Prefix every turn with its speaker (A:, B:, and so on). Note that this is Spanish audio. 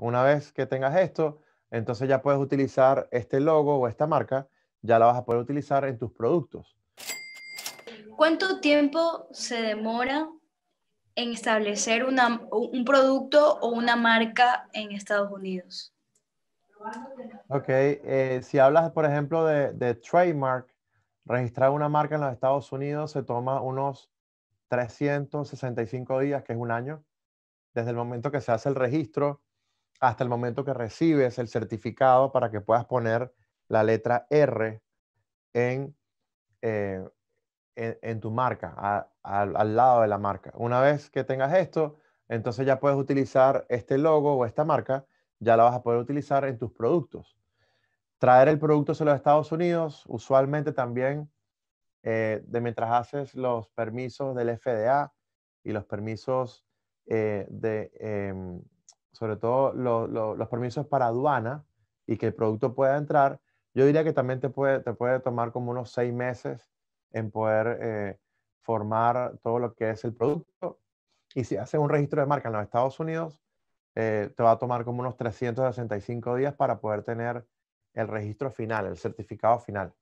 A: Una vez que tengas esto, entonces ya puedes utilizar este logo o esta marca, ya la vas a poder utilizar en tus productos.
B: ¿Cuánto tiempo se demora en establecer un producto o una marca en Estados Unidos?
A: Ok, eh, si hablas, por ejemplo, de, de, trademark, registrar una marca en los Estados Unidos se toma unos 365 días, que es un año, desde el momento que se hace el registro hasta el momento que recibes el certificado para que puedas poner la letra R en, eh, en, tu marca, al lado de la marca. Una vez que tengas esto, entonces ya puedes utilizar este logo o esta marca, ya la vas a poder utilizar en tus productos. Traer el producto a los Estados Unidos, usualmente también, eh, de mientras haces los permisos del FDA y los permisos eh, de em, sobre todo los permisos para aduana y que el producto pueda entrar, yo diría que también te puede, tomar como unos seis meses en poder eh, formar todo lo que es el producto. Y si haces un registro de marca en los Estados Unidos, eh, te va a tomar como unos 365 días para poder tener el registro final, el certificado final.